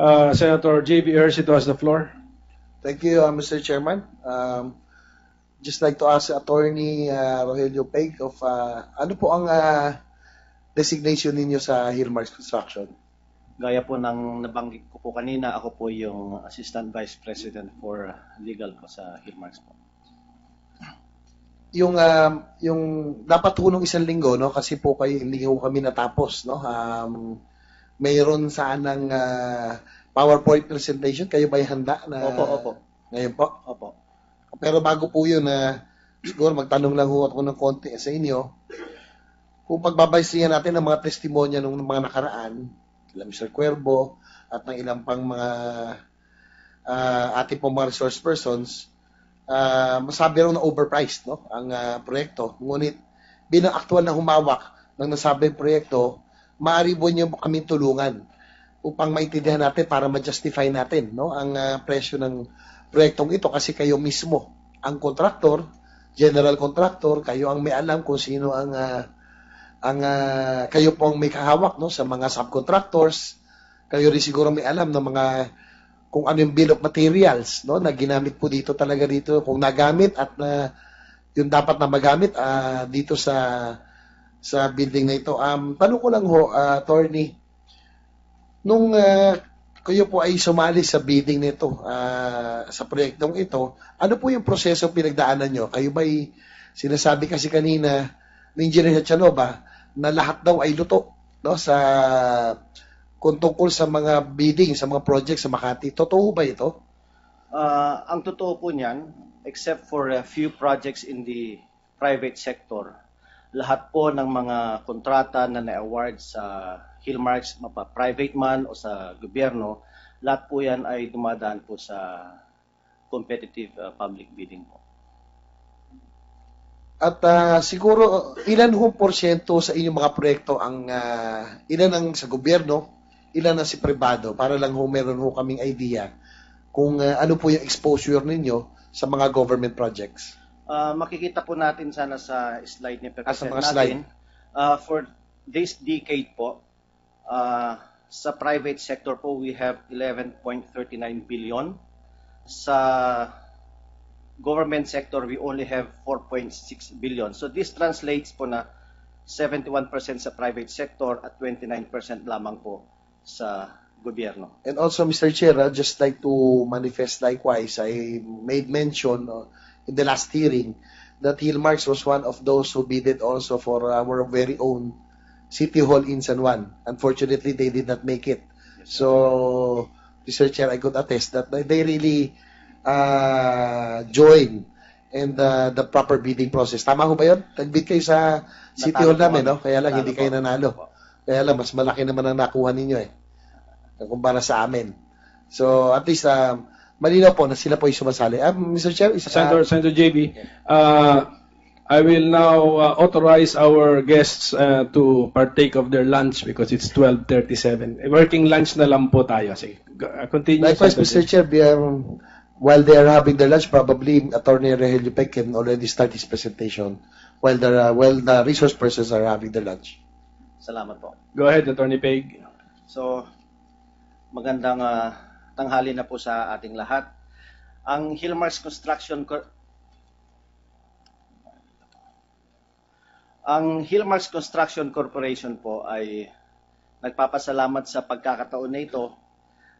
Uh, Senator J.B. Ercito has the floor. Thank you, uh, Mr. Chairman. Um, just like to ask Attorney uh, Rogelio Peg of uh, ano po ang uh, designation ninyo sa Hillmar's Construction? Gaya po ng nabanggit ko po kanina, ako po yung Assistant Vice President for Legal po sa Hillmar's po. Yung, um, yung dapat po nung isang linggo, no? kasi po kay hindi ko kami natapos. No? Um, mayroon sanang uh, PowerPoint presentation. Kayo ba handa na Opo, opo. ngayon po? Opo. Pero bago po yun, na ah, siguro magtanong lang ho ako ng konti sa inyo. Kung pagbabaysihan natin ang mga testimonya ng mga nakaraan, kila Mr. Cuervo, at ng ilang pang mga uh, ah, ating pong mga resource persons, uh, masabi raw na overpriced no? ang uh, proyekto. Ngunit, binang aktual na humawak ng nasabing proyekto, maaari po niyo kami tulungan upang maintindihan natin para ma-justify natin no ang uh, presyo ng proyektong ito kasi kayo mismo ang contractor, general contractor, kayo ang may alam kung sino ang uh, ang uh, kayo ang may kahawak no sa mga subcontractors. Kayo rin siguro may alam ng mga kung ano yung bill of materials no na ginamit po dito talaga dito kung nagamit at na uh, yung dapat na magamit uh, dito sa sa building na ito. Um, tanong ko lang ho, uh, attorney, nung uh, kayo po ay sumali sa bidding nito, uh, sa proyektong ito, ano po yung proseso pinagdaanan nyo? Kayo ba'y sinasabi kasi kanina ni Engineer Hachanova na lahat daw ay luto no, sa kung sa mga bidding, sa mga project sa Makati. Totoo ba ito? Uh, ang totoo po niyan, except for a few projects in the private sector, lahat po ng mga kontrata na na-award sa Hillmarch, mapa private man o sa gobyerno, lahat po yan ay dumadaan po sa competitive uh, public bidding po. At uh, siguro ilan ho porsyento sa inyong mga proyekto ang uh, ilan ang sa gobyerno, ilan ang si pribado para lang ho meron ho kaming idea kung uh, ano po yung exposure ninyo sa mga government projects uh, makikita po natin sana sa slide ni Pepe. Ah, sa mga natin, slide. Uh, ah, for this decade po, uh, sa private sector po, we have 11.39 billion. Sa government sector, we only have 4.6 billion. So this translates po na 71% sa private sector at 29% lamang po sa gobyerno. And also, Mr. Chair, I'd uh, just like to manifest likewise, I made mention uh, in the last hearing that Hilmarx was one of those who bidded also for our very own City Hall in San Juan. Unfortunately, they did not make it. So, Mr. Chair, I could attest that they really uh, joined and uh, the proper bidding process. Tama ho ba yun? Nagbid kayo sa City Hall namin, no? Kaya lang, hindi kayo nanalo. Kaya lang, mas malaki naman ang nakuha ninyo eh. Kumpara sa amin. So, at least, um, malinaw po na sila po ay sumasali. Uh, ah, Mr. Chair, is, Senator, ah, Senator JB, uh, I will now uh, authorize our guests uh, to partake of their lunch because it's 12.37. Eh, working lunch na lang po tayo. Sige, uh, continue. Likewise, Mr. Chair, um, while they are having their lunch, probably Attorney Rogelio Peck can already start his presentation while the, uh, while the resource persons are having their lunch. Salamat po. Go ahead, Attorney Peg. So, magandang uh, tanghali na po sa ating lahat. Ang Hilmar's Construction Cor- Ang Hilmar's Construction Corporation po ay nagpapasalamat sa pagkakataon na ito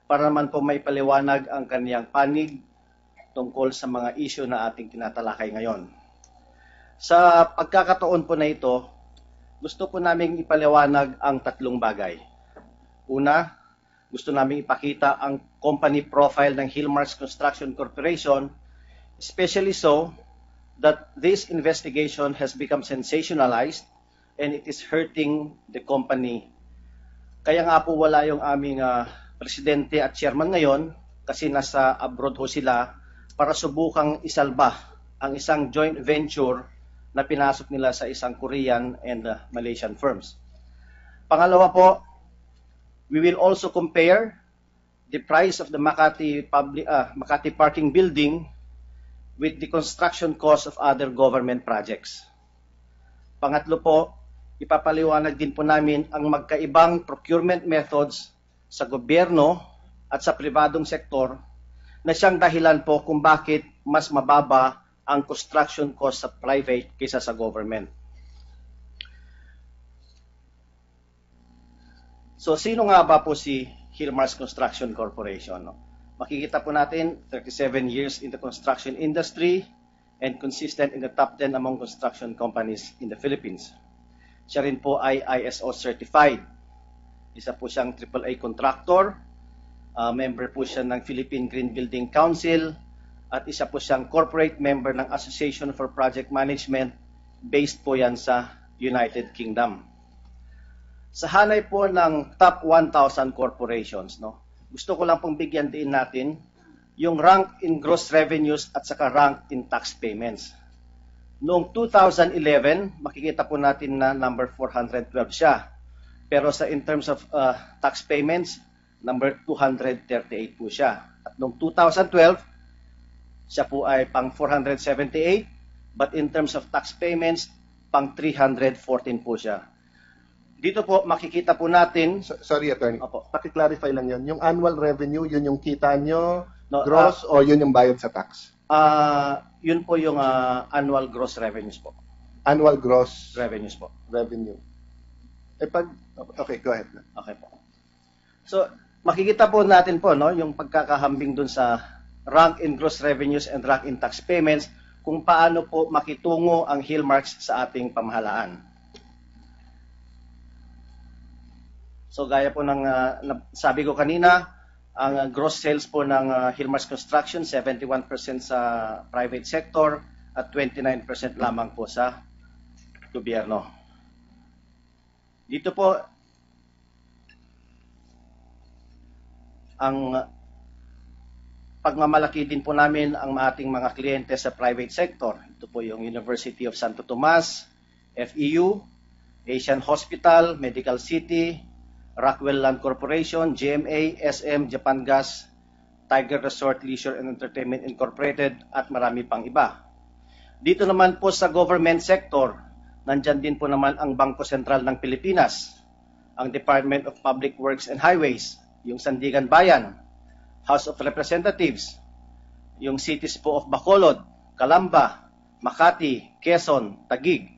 para naman po may paliwanag ang kaniyang panig tungkol sa mga isyo na ating tinatalakay ngayon. Sa pagkakataon po na ito, gusto po naming ipaliwanag ang tatlong bagay. Una, gusto namin ipakita ang company profile ng Hillmars Construction Corporation, especially so that this investigation has become sensationalized and it is hurting the company. Kaya nga po wala yung aming uh, presidente at chairman ngayon kasi nasa abroad ho sila para subukang isalba ang isang joint venture na pinasok nila sa isang Korean and uh, Malaysian firms. Pangalawa po, We will also compare the price of the Makati, public, uh, Makati parking building with the construction cost of other government projects. Pangatlo po, ipapaliwanag din po namin ang magkaibang procurement methods sa gobyerno at sa pribadong sektor na siyang dahilan po kung bakit mas mababa ang construction cost sa private kaysa sa government. So sino nga ba po si Hilmars Construction Corporation? No? Makikita po natin 37 years in the construction industry and consistent in the top 10 among construction companies in the Philippines. Siya rin po ay ISO certified. Isa po siyang AAA contractor, uh, member po siya ng Philippine Green Building Council, at isa po siyang corporate member ng Association for Project Management based po yan sa United Kingdom. Sa hanay po ng top 1,000 corporations, no? gusto ko lang pong bigyan din natin yung rank in gross revenues at saka rank in tax payments. Noong 2011, makikita po natin na number 412 siya. Pero sa in terms of uh, tax payments, number 238 po siya. At noong 2012, siya po ay pang 478, but in terms of tax payments, pang 314 po siya. Dito po, makikita po natin... sorry, attorney. Opo. Pakiclarify lang yon. Yung annual revenue, yun yung kita nyo, no, ah, gross, uh, o yun yung bayad sa tax? Uh, yun po yung uh, annual gross revenues po. Annual gross? Revenues po. Revenue. Eh pag... Okay, go ahead. Okay po. So, makikita po natin po, no, yung pagkakahambing dun sa rank in gross revenues and rank in tax payments, kung paano po makitungo ang hillmarks sa ating pamahalaan. So gaya po ng uh, sabi ko kanina, ang uh, gross sales po ng uh, Hilmars Construction 71% sa private sector at 29% lamang po sa gobyerno. Dito po ang pagmamalaki din po namin ang ating mga kliyente sa private sector. Ito po yung University of Santo Tomas, FEU, Asian Hospital, Medical City, Rockwell Land Corporation, GMA, SM, Japan Gas, Tiger Resort Leisure and Entertainment Incorporated at marami pang iba. Dito naman po sa government sector, nandyan din po naman ang Bangko Sentral ng Pilipinas, ang Department of Public Works and Highways, yung Sandigan Bayan, House of Representatives, yung cities po of Bacolod, Calamba, Makati, Quezon, Taguig,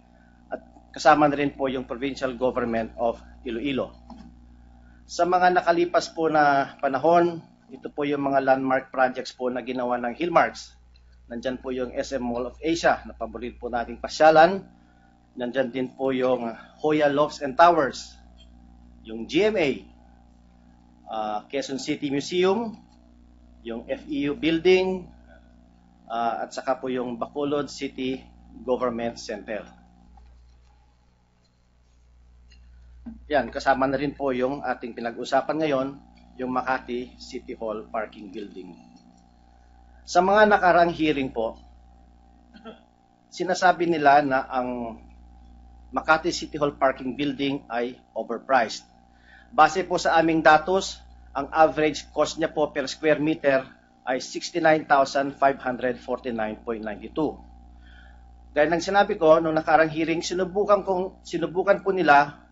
at kasama na rin po yung Provincial Government of Iloilo. Sa mga nakalipas po na panahon, ito po yung mga landmark projects po na ginawa ng Hillmarks. Nandyan po yung SM Mall of Asia na paborito po nating pasyalan. Nandyan din po yung Hoya Lofts and Towers, yung GMA, uh, ah, Quezon City Museum, yung FEU Building, uh, at saka po yung Bacolod City Government Center. Yan, kasama na rin po yung ating pinag-usapan ngayon, yung Makati City Hall Parking Building. Sa mga nakarang hearing po, sinasabi nila na ang Makati City Hall Parking Building ay overpriced. Base po sa aming datos, ang average cost niya po per square meter ay 69,549.92. Dahil nang sinabi ko, nung nakarang hearing, sinubukan, kong, sinubukan po nila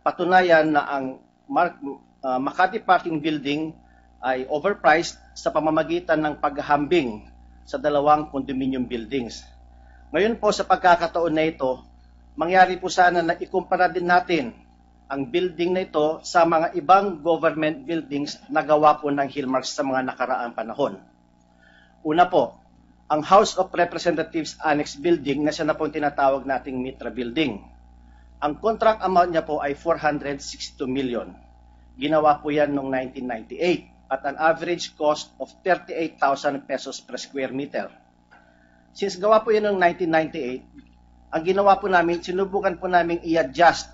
patunayan na ang Mark, uh, Makati Parking Building ay overpriced sa pamamagitan ng paghambing sa dalawang condominium buildings. Ngayon po sa pagkakataon na ito, mangyari po sana na ikumpara din natin ang building na ito sa mga ibang government buildings na gawa po ng Hillmark sa mga nakaraang panahon. Una po, ang House of Representatives Annex Building na siya na pong tinatawag nating Mitra Building ang contract amount niya po ay 462 million. Ginawa po yan noong 1998 at an average cost of 38,000 pesos per square meter. Since gawa po yan noong 1998, ang ginawa po namin, sinubukan po namin i-adjust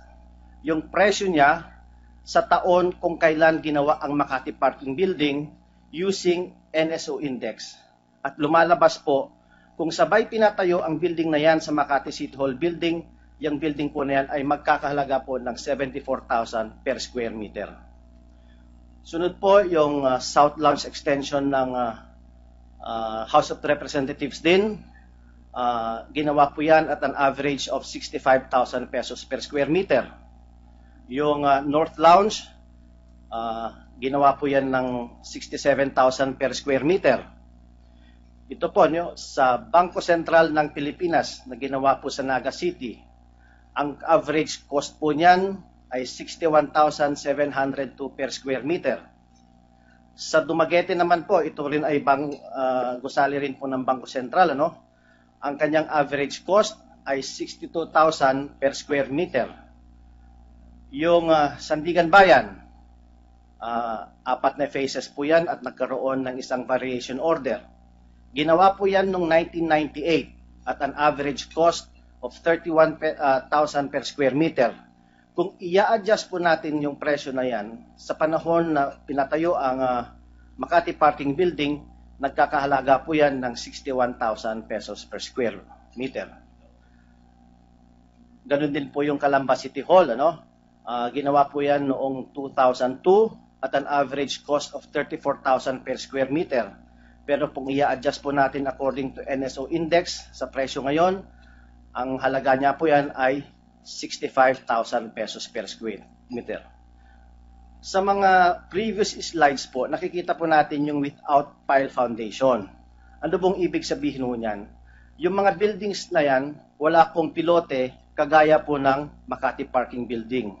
yung presyo niya sa taon kung kailan ginawa ang Makati Parking Building using NSO Index. At lumalabas po, kung sabay pinatayo ang building na yan sa Makati City Hall Building, yung building po na yan ay magkakahalaga po ng 74,000 per square meter. Sunod po yung uh, South Lounge extension ng uh, uh, House of Representatives din. Uh, ginawa po yan at an average of 65,000 pesos per square meter. Yung uh, North Lounge, uh, ginawa po yan ng 67,000 per square meter. Ito po nyo, sa Bangko Sentral ng Pilipinas na ginawa po sa Naga City, ang average cost po niyan ay 61,702 per square meter. Sa Dumaguete naman po, ito rin ay bang, uh, gusali rin po ng Bangko Sentral. Ano? Ang kanyang average cost ay 62,000 per square meter. Yung uh, Sandigan Bayan, uh, apat na phases po yan at nagkaroon ng isang variation order. Ginawa po yan noong 1998 at ang average cost of 31,000 ah, per square meter. Kung i-adjust po natin yung presyo na yan, sa panahon na pinatayo ang uh, Makati Parking Building, nagkakahalaga po yan ng 61,000 pesos per square meter. Ganun din po yung Kalamba City Hall. Ano? Uh, ginawa po yan noong 2002 at an average cost of 34,000 per square meter. Pero kung i-adjust po natin according to NSO index sa presyo ngayon, ang halaga niya po yan ay 65,000 pesos per square meter. Sa mga previous slides po, nakikita po natin yung without pile foundation. Ano pong ibig sabihin po niyan? Yung mga buildings na yan, wala pong pilote kagaya po ng Makati Parking Building.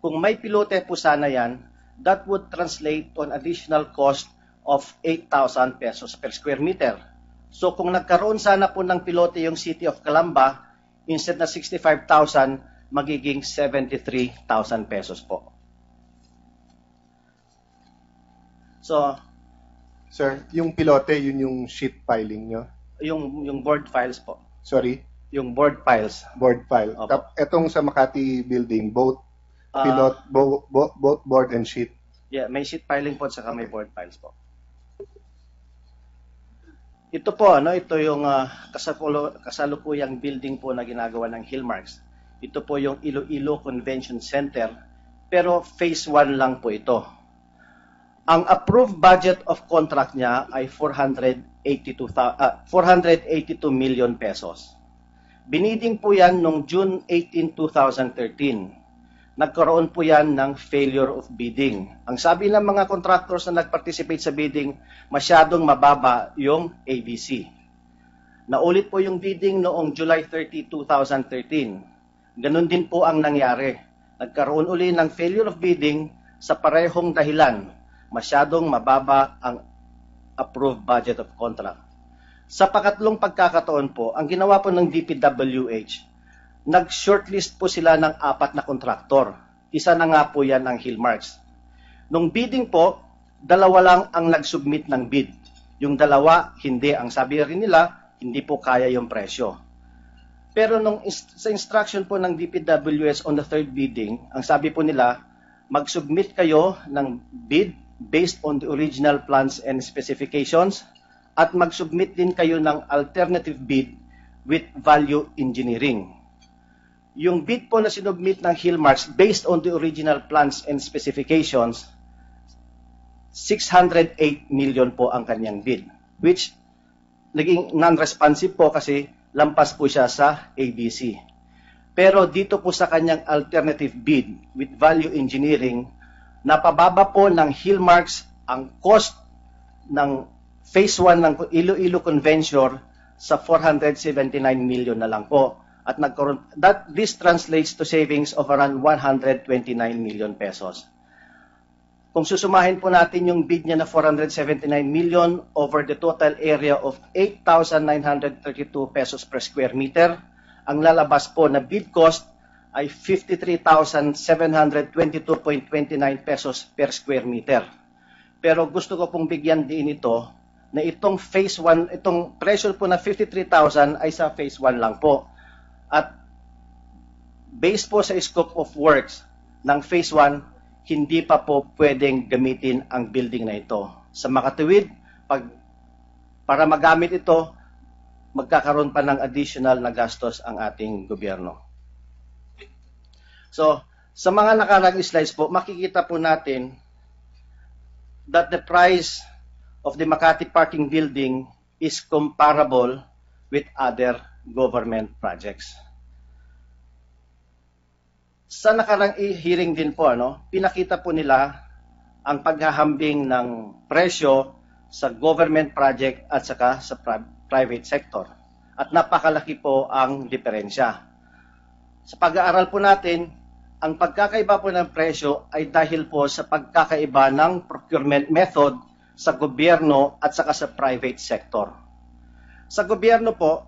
Kung may pilote po sana yan, that would translate on additional cost of 8,000 pesos per square meter. So kung nagkaroon sana po ng pilote yung City of Calamba, instead na 65,000, magiging 73,000 pesos po. So, Sir, yung pilote, yun yung sheet piling nyo? Yung, yung board files po. Sorry? Yung board files. Board file. Opo. Tap, etong sa Makati building, both pilot, uh, bo, bo, both board and sheet? Yeah, may sheet piling po at saka okay. may board files po. Ito po, ano, ito yung uh, ah, kasakulo, kasalukuyang building po na ginagawa ng Hillmarks. Ito po yung Iloilo Convention Center, pero phase 1 lang po ito. Ang approved budget of contract niya ay 482, uh, 482 million pesos. Biniding po yan noong June 18, 2013 nagkaroon po yan ng failure of bidding. Ang sabi ng mga contractors na nag-participate sa bidding, masyadong mababa yung ABC. Naulit po yung bidding noong July 30, 2013. Ganun din po ang nangyari. Nagkaroon uli ng failure of bidding sa parehong dahilan. Masyadong mababa ang approved budget of contract. Sa pakatlong pagkakataon po, ang ginawa po ng DPWH, nag-shortlist po sila ng apat na kontraktor. Isa na nga po yan ang Hillmarks. Nung bidding po, dalawa lang ang nag-submit ng bid. Yung dalawa, hindi. Ang sabi rin nila, hindi po kaya yung presyo. Pero nung sa instruction po ng DPWS on the third bidding, ang sabi po nila, mag-submit kayo ng bid based on the original plans and specifications at mag-submit din kayo ng alternative bid with value engineering yung bid po na sinubmit ng Hillmarts based on the original plans and specifications, 608 million po ang kanyang bid, which naging non-responsive po kasi lampas po siya sa ABC. Pero dito po sa kanyang alternative bid with value engineering, napababa po ng Hillmarks ang cost ng phase 1 ng Iloilo Convention sa 479 million na lang po at nagkaroon that this translates to savings of around 129 million pesos. Kung susumahin po natin yung bid niya na 479 million over the total area of 8,932 pesos per square meter, ang lalabas po na bid cost ay 53,722.29 pesos per square meter. Pero gusto ko pong bigyan din ito na itong phase 1, itong pressure po na 53,000 ay sa phase 1 lang po at based po sa scope of works ng phase 1, hindi pa po pwedeng gamitin ang building na ito. Sa makatuwid, pag, para magamit ito, magkakaroon pa ng additional na gastos ang ating gobyerno. So, sa mga nakarang slides po, makikita po natin that the price of the Makati parking building is comparable with other government projects. Sa nakarang hearing din po, ano, pinakita po nila ang paghahambing ng presyo sa government project at saka sa private sector. At napakalaki po ang diferensya. Sa pag-aaral po natin, ang pagkakaiba po ng presyo ay dahil po sa pagkakaiba ng procurement method sa gobyerno at saka sa private sector. Sa gobyerno po,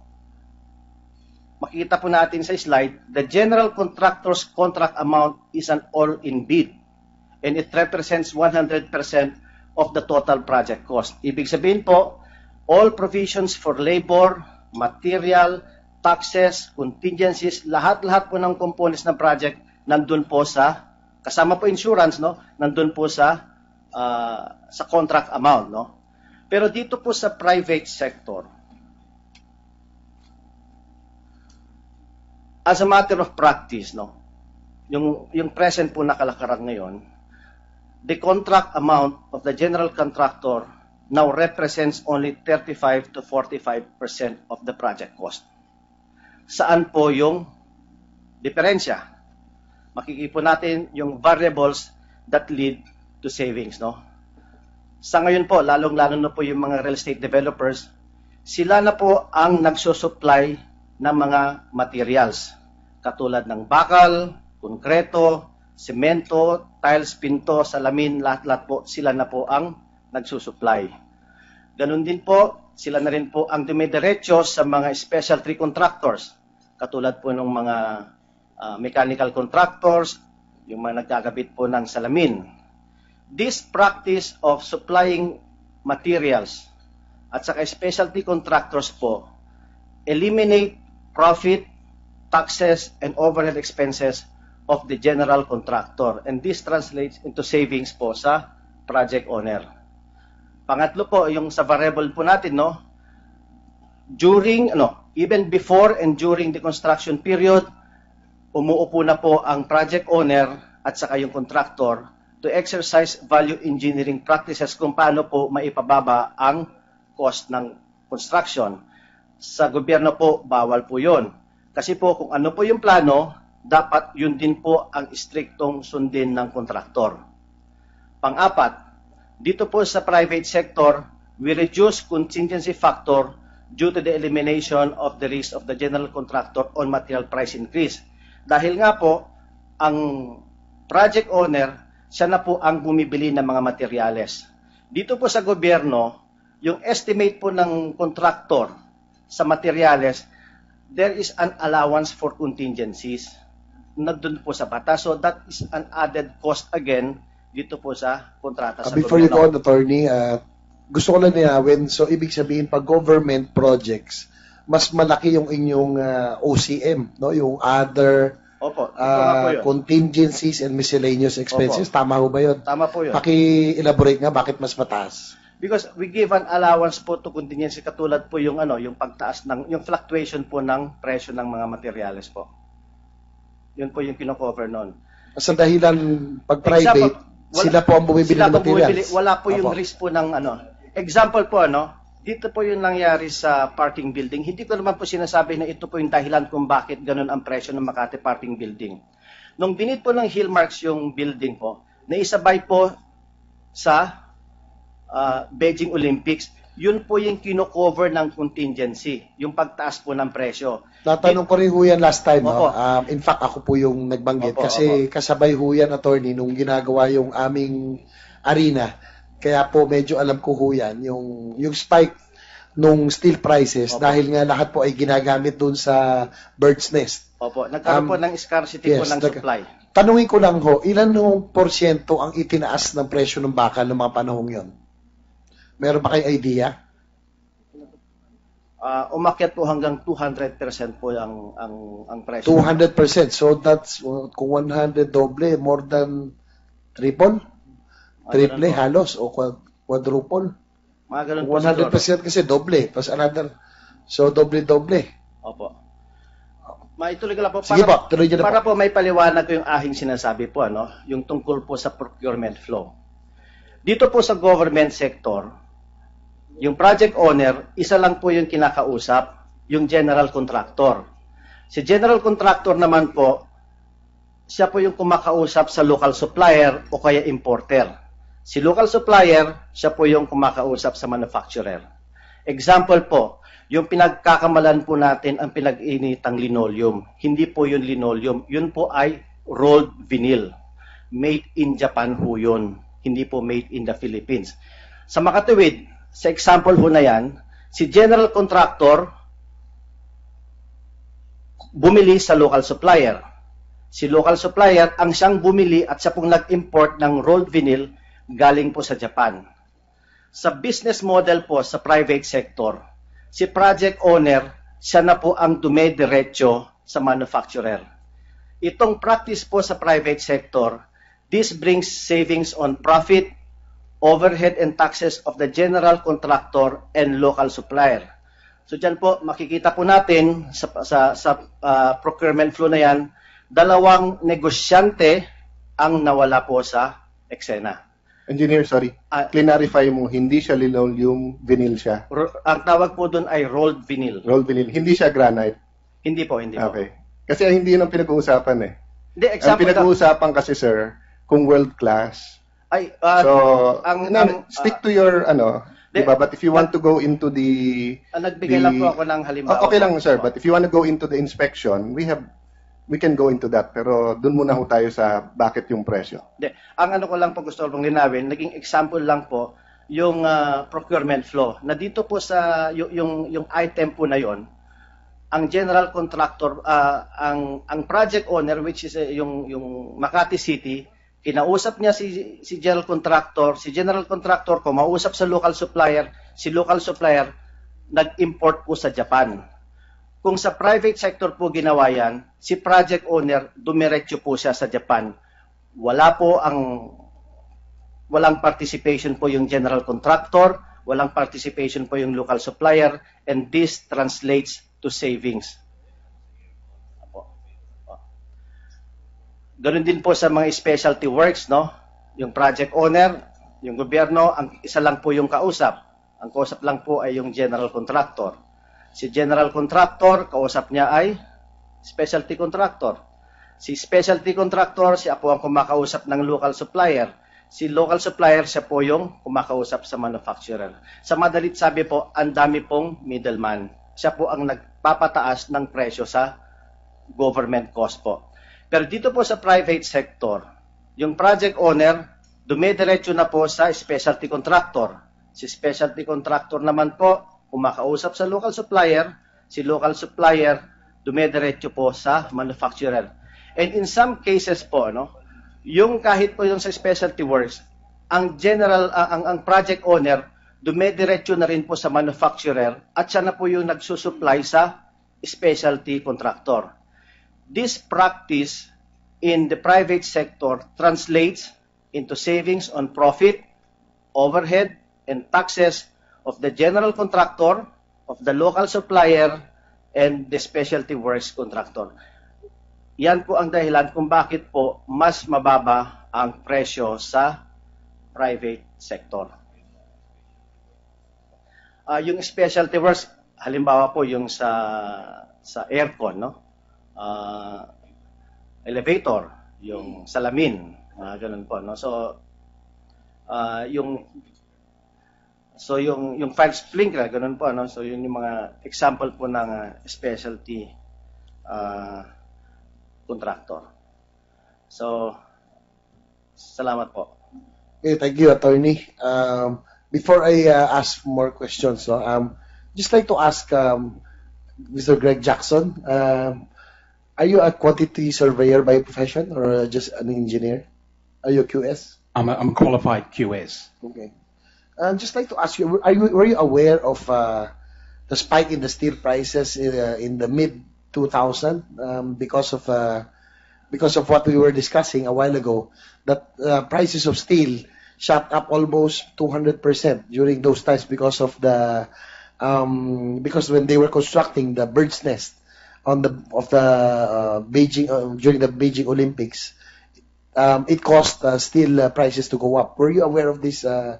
makikita po natin sa slide, the general contractor's contract amount is an all-in bid and it represents 100% of the total project cost. Ibig sabihin po, all provisions for labor, material, taxes, contingencies, lahat-lahat po ng components ng project nandun po sa kasama po insurance no, nandun po sa uh, sa contract amount no. Pero dito po sa private sector, as a matter of practice, no, yung, yung present po na ngayon, the contract amount of the general contractor now represents only 35 to 45% of the project cost. Saan po yung diferensya? Makikipo natin yung variables that lead to savings, no? Sa ngayon po, lalong-lalo na po yung mga real estate developers, sila na po ang nagsusupply ng mga materials katulad ng bakal, konkreto, semento, tiles, pinto, salamin, lahat-lahat po sila na po ang nagsusupply. Ganun din po, sila na rin po ang dumidiretso sa mga special tree contractors katulad po ng mga uh, mechanical contractors, yung mga nagkakabit po ng salamin. This practice of supplying materials at saka specialty contractors po eliminate profit, taxes, and overhead expenses of the general contractor. And this translates into savings po sa project owner. Pangatlo po, yung sa variable po natin, no? During, ano, even before and during the construction period, umuupo na po ang project owner at saka yung contractor to exercise value engineering practices kung paano po maipababa ang cost ng construction sa gobyerno po, bawal po yon. Kasi po kung ano po yung plano, dapat yun din po ang istriktong sundin ng kontraktor. Pang-apat, dito po sa private sector, we reduce contingency factor due to the elimination of the risk of the general contractor on material price increase. Dahil nga po, ang project owner, siya na po ang bumibili ng mga materyales. Dito po sa gobyerno, yung estimate po ng contractor sa materials, there is an allowance for contingencies na doon po sa batas. So that is an added cost again dito po sa kontrata uh, sa Before gobyerno. you go on, attorney, uh, gusto ko lang niyawin. So ibig sabihin, pag government projects, mas malaki yung inyong uh, OCM, no? yung other Opo, uh, contingencies and miscellaneous expenses. Opo. Tama ho ba yun? Tama po yun. Paki-elaborate nga bakit mas mataas because we give an allowance po to contingency katulad po yung ano, yung pagtaas ng yung fluctuation po ng presyo ng mga materials po. Yun po yung kinocover noon. Sa dahilan pag Friday, sila po ang bumibili ng materials. Bumibili, wala po Apo. yung risk po ng ano. Example po ano, dito po yung nangyari sa parking building. Hindi ko naman po sinasabi na ito po yung dahilan kung bakit ganun ang presyo ng Makati parking building. Nung binit po ng Hillmarks yung building po, naisabay po sa uh, Beijing Olympics, yun po yung kino-cover ng contingency, yung pagtaas po ng presyo. Natanong ko rin huyan last time. No? Um, in fact, ako po yung nagbanggit opo, kasi opo. kasabay huyan attorney, nung ginagawa yung aming arena. Kaya po medyo alam ko huyan yung, yung spike nung steel prices opo. dahil nga lahat po ay ginagamit dun sa bird's nest. Opo, nagkaroon um, po ng scarcity yes, po ng supply. Tanungin ko lang ho, ilan ng porsyento ang itinaas ng presyo ng bakal noong mga panahong yon? Meron ba kayong idea? Uh, umakyat po hanggang 200% po ang ang ang presyo. 200%. So that's kung 100 doble, more than triple? Triple ah, halos o quadruple? Mga ganun po 100% kasi doble, plus another. So doble-doble. Opo. Maituloy ko lang po. Sige para, po, tuloy niyo na Para po. po may paliwanag ko yung aking sinasabi po, ano? Yung tungkol po sa procurement flow. Dito po sa government sector, yung project owner, isa lang po yung kinakausap, yung general contractor. Si general contractor naman po, siya po yung kumakausap sa local supplier o kaya importer. Si local supplier, siya po yung kumakausap sa manufacturer. Example po, yung pinagkakamalan po natin ang pinag-initang linoleum. Hindi po yung linoleum, yun po ay rolled vinyl. Made in Japan po yun, hindi po made in the Philippines. Sa makatuwid, sa example ho na yan, si general contractor bumili sa local supplier. Si local supplier ang siyang bumili at siya pong nag-import ng rolled vinyl galing po sa Japan. Sa business model po sa private sector, si project owner, siya na po ang dumediretso sa manufacturer. Itong practice po sa private sector, this brings savings on profit overhead and taxes of the general contractor and local supplier. So dyan po, makikita po natin sa, sa, sa uh, procurement flow na yan, dalawang negosyante ang nawala po sa eksena. Engineer, sorry. Uh, Clarify mo, hindi siya linoleum, vinyl siya. Ro- ang tawag po doon ay rolled vinyl. Rolled vinyl. Hindi siya granite. Hindi po, hindi po. Okay. Kasi hindi yun ang pinag-uusapan eh. Hindi, example, ang pinag-uusapan kasi, sir, kung world class, ay, uh, so, ang, no, ang, stick to your, ano, di ba? But if you want to go into the... Uh, nagbigay the, lang po ako ng halimbawa. Oh, okay lang, sir. But if you want to go into the inspection, we have we can go into that pero doon muna ho tayo sa bakit yung presyo. De, ang ano ko lang po gusto kong linawin, naging example lang po yung uh, procurement flow. Na dito po sa yung yung, yung item po na yon, ang general contractor uh, ang ang project owner which is uh, yung yung Makati City kinausap niya si, si general contractor, si general contractor ko mausap sa local supplier, si local supplier nag-import po sa Japan. Kung sa private sector po ginawa yan, si project owner dumiretso po siya sa Japan. Wala po ang walang participation po yung general contractor, walang participation po yung local supplier and this translates to savings. Ganun din po sa mga specialty works, no? Yung project owner, yung gobyerno, ang isa lang po yung kausap. Ang kausap lang po ay yung general contractor. Si general contractor, kausap niya ay specialty contractor. Si specialty contractor, siya po ang kumakausap ng local supplier. Si local supplier, siya po yung kumakausap sa manufacturer. Sa madalit sabi po, ang dami pong middleman. Siya po ang nagpapataas ng presyo sa government cost po. Pero dito po sa private sector, yung project owner, dumidiretso na po sa specialty contractor. Si specialty contractor naman po, kumakausap sa local supplier, si local supplier, dumidiretso po sa manufacturer. And in some cases po, no, yung kahit po yung sa specialty works, ang general, uh, ang, ang project owner, dumidiretso na rin po sa manufacturer at siya na po yung nagsusupply sa specialty contractor. This practice in the private sector translates into savings on profit, overhead, and taxes of the general contractor, of the local supplier, and the specialty works contractor. Yan po ang dahilan kung bakit po mas mababa ang presyo sa private sector. Uh, yung specialty works, halimbawa po yung sa sa aircon, no? uh, elevator, yung salamin, mga ganun po. No? So, uh, yung So yung yung fire sprinkler ganun po ano. So yun yung mga example po ng uh, specialty uh, contractor. So salamat po. Okay, thank you attorney. Um, before I uh, ask more questions, so um just like to ask um, Mr. Greg Jackson, um, Are you a quantity surveyor by profession or just an engineer? Are you a QS? I'm a, I'm a qualified QS. Okay. I'd just like to ask you, are you were you aware of uh, the spike in the steel prices in, uh, in the mid 2000 um, because of uh, because of what we were discussing a while ago that uh, prices of steel shot up almost 200% during those times because of the um, because when they were constructing the bird's nest on the of the uh, Beijing uh, during the Beijing Olympics, um, it caused uh, steel uh, prices to go up. Were you aware of this uh,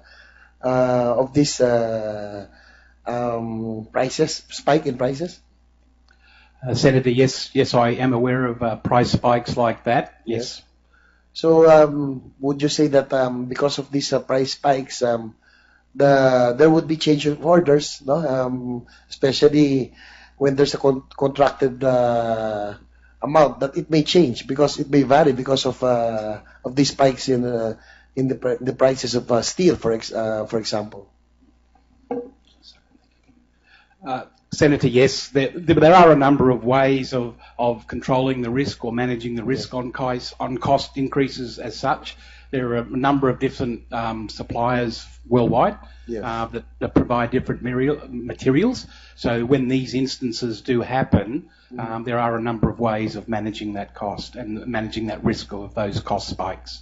uh, of this um, prices spike in prices? Senator, yes, yes, I am aware of price spikes like that. Yes. yes. So, um, would you say that um, because of these price spikes, um, the there would be change of orders, no? Um, especially when there's a con- contracted uh, amount that it may change because it may vary because of uh, of these spikes in uh, in the pr- the prices of uh, steel for ex- uh, for example. Uh, Senator, yes, there, there, are a number of ways of, of controlling the risk or managing the risk yes. on, cost, on cost increases as such there are a number of different um, suppliers worldwide yes. uh, that, that, provide different materials. So when these instances do happen, mm-hmm. um, there are a number of ways of managing that cost and managing that risk of those cost spikes.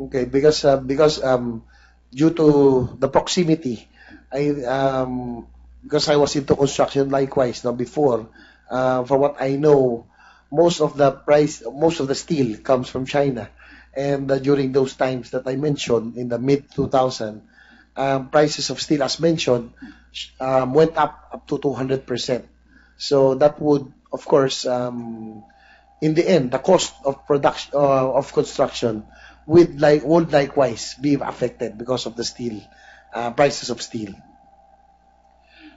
Okay, because uh, because um, due to the proximity, I um, because I was into construction likewise now before. Uh, for what I know, most of the price, most of the steel comes from China. And uh, during those times that I mentioned in the mid 2000, um, prices of steel, as mentioned, um, went up up to 200%. So that would, of course, um, in the end, the cost of production uh, of construction would like would likewise be affected because of the steel uh, prices of steel.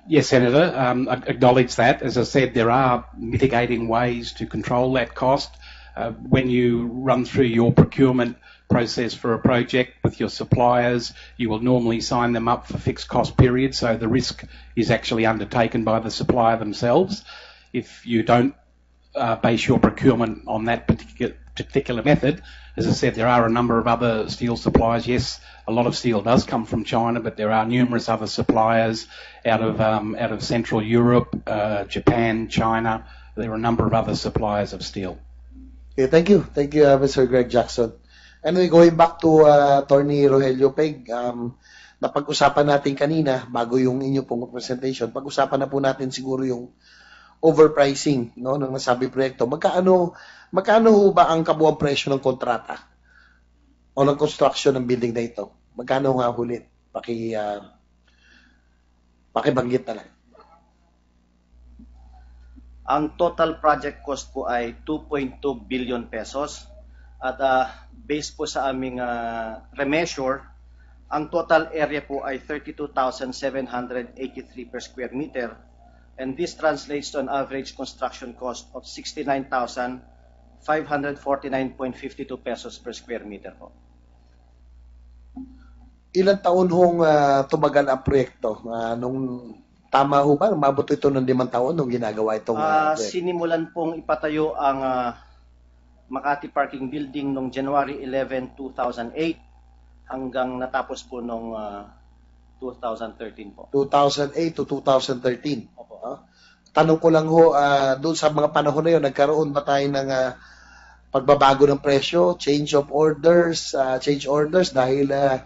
Yes, Senator, um, I acknowledge that. As I said, there are mitigating ways to control that cost. Uh, when you run through your procurement process for a project with your suppliers, you will normally sign them up for fixed cost periods, so the risk is actually undertaken by the supplier themselves. If you don't uh, base your procurement on that particular particular method. As I said, there are a number of other steel suppliers. Yes, a lot of steel does come from China, but there are numerous other suppliers out of um, out of Central Europe, uh, Japan, China. There are a number of other suppliers of steel. Okay, thank you. Thank you, uh, Mr. Greg Jackson. Anyway, going back to uh, Attorney Rogelio Peg, um, napag-usapan natin kanina, bago yung inyo pong presentation, pag-usapan na po natin siguro yung overpricing no, ng nasabi proyekto. Magkaano, magkaano ba ang kabuang presyo ng kontrata o ng construction ng building na ito? Magkano nga hulit? Paki, uh, pakibanggit na lang. Ang total project cost po ay 2.2 billion pesos at uh, based po sa aming uh, ah, remeasure, ang total area po ay 32,783 per square meter and this translates to an average construction cost of 69,549.52 pesos per square meter po. Ilang taon hong uh, tumagal ang proyekto uh, nung Tama ho ba? Umabot ito ng limang taon nung ginagawa itong... Uh, uh, sinimulan pong ipatayo ang uh, Makati Parking Building noong January 11, 2008 hanggang natapos po noong uh, 2013 po. 2008 to 2013. Opo. Huh? Tanong ko lang ho, uh, doon sa mga panahon na yun, nagkaroon ba tayo ng uh, pagbabago ng presyo, change of orders, uh, change orders dahil uh,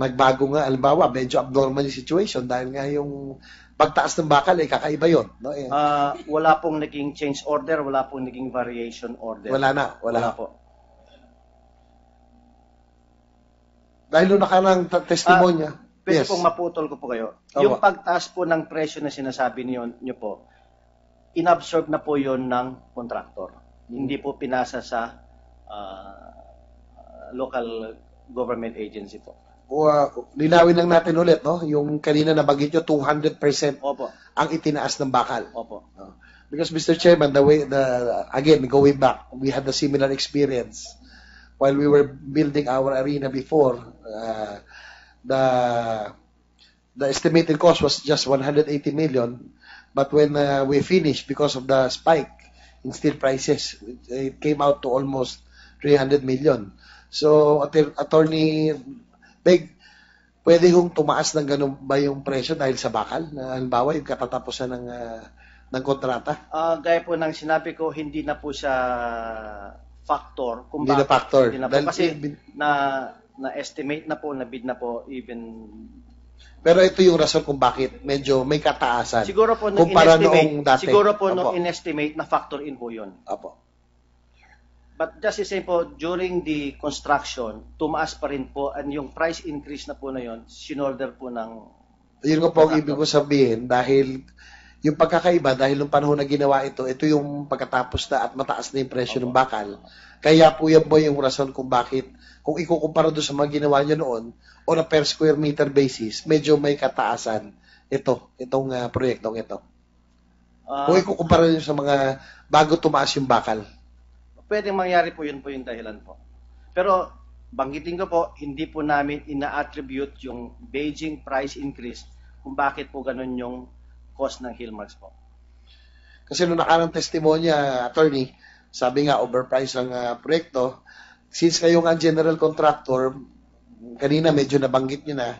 magbago nga, albawa medyo abnormal yung situation dahil nga yung pagtaas ng bakal, eh, kakaiba yon No? Eh, uh, wala pong naging change order, wala pong naging variation order. Wala na, wala, wala po. Dahil nung nakarang testimonya. Uh, pwede yes. pong maputol ko po kayo. Tama. Yung pagtaas po ng presyo na sinasabi niyo, niyo po, inabsorb na po yon ng contractor Hmm. Hindi po pinasa sa uh, local government agency po uh, linawin lang natin ulit, no? Yung kanina nabanggit nyo, 200% Opo. ang itinaas ng bakal. Opo. because Mr. Chairman, the way, the, again, going back, we had the similar experience while we were building our arena before. Uh, the the estimated cost was just 180 million, but when uh, we finished because of the spike in steel prices, it came out to almost 300 million. So, Attorney Big, pwede hong tumaas ng ganun ba yung presyo dahil sa bakal? Na halimbawa, yung katatapusan ng, uh, ng kontrata? Uh, gaya po ng sinabi ko, hindi na po sa factor. Kung hindi bakit, na factor. Hindi na po, dahil, kasi bin, na, na-estimate na po, na-bid na po even pero ito yung rason kung bakit medyo may kataasan. Siguro po nung kumpara noong dati. Siguro po nung Apo. inestimate na factor in po yun. Apo. But just the same po, during the construction, tumaas pa rin po and yung price increase na po na yun, sinorder po ng... Yun nga po ang ibig ko sabihin dahil yung pagkakaiba dahil nung panahon na ginawa ito, ito yung pagkatapos na at mataas na yung presyo okay. ng bakal. Kaya po yan po yung rason kung bakit, kung ikukumpara doon sa mga ginawa nyo noon, on a per square meter basis, medyo may kataasan ito, itong uh, proyektong ito. Uh, kung ah. ikukumpara nyo sa mga bago tumaas yung bakal. Pwedeng mangyari po yun po yung dahilan po. Pero banggitin ko po, hindi po namin ina-attribute yung Beijing price increase kung bakit po ganun yung cost ng Hillmarks po. Kasi nung nakarang testimonya, attorney, sabi nga overpriced ang uh, proyekto, since kayo nga general contractor, kanina medyo nabanggit niyo na,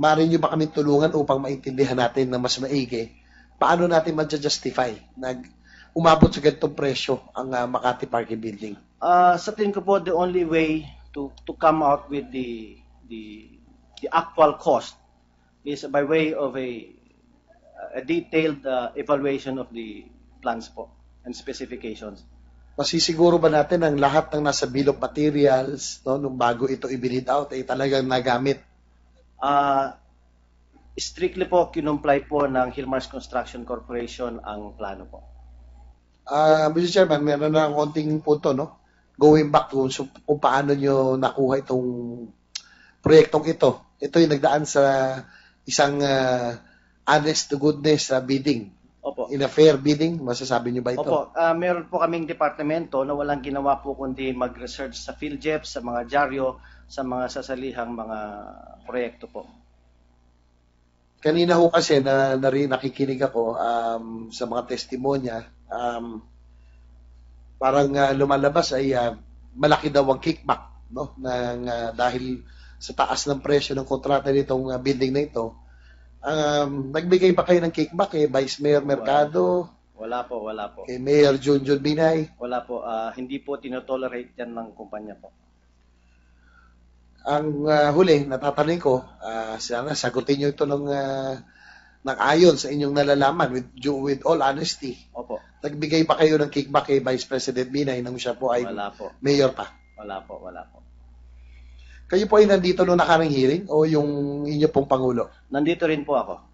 maaari nyo ba kami tulungan upang maintindihan natin na mas maigi, paano natin ma-justify na umabot sa ganitong presyo ang uh, Makati Parking Building? Uh, sa tingin ko po, the only way to, to come out with the, the, the actual cost is by way of a, a detailed uh, evaluation of the plans po and specifications. Masisiguro ba natin ang lahat ng nasa bill of materials no, nung bago ito ibinid out ay talagang nagamit? Uh, strictly po, kinumply po ng Hilmars Construction Corporation ang plano po. Uh, Mr. Chairman, meron na konting punto, no? Going back to kung paano nyo nakuha itong proyektong ito. Ito yung nagdaan sa isang uh, honest to goodness uh, bidding. Opo. In a fair bidding, masasabi niyo ba ito? Opo. Uh, meron po kaming departamento na walang ginawa po kundi mag-research sa PhilJEP, sa mga dyaryo, sa mga sasalihang mga proyekto po. Kanina ho kasi na, na rin nakikinig ako um, sa mga testimonya um, parang uh, lumalabas ay uh, malaki daw ang kickback no ng uh, dahil sa taas ng presyo ng kontrata nitong uh, building na ito um, nagbigay pa kayo ng kickback eh Vice Mayor Mercado wala po wala po kay eh, Mayor Junjun Binay wala po uh, hindi po tinotolerate yan ng kumpanya po ang uh, huli natatanong ko uh, sana sagutin niyo ito ng uh, ng ayon sa inyong nalalaman with, with all honesty. Opo. Nagbigay pa kayo ng kickback kay Vice President Binay nang siya po ay wala po. mayor pa? Wala po, wala po. Kayo po ay nandito no nakaring hearing o yung inyo pong Pangulo? Nandito rin po ako.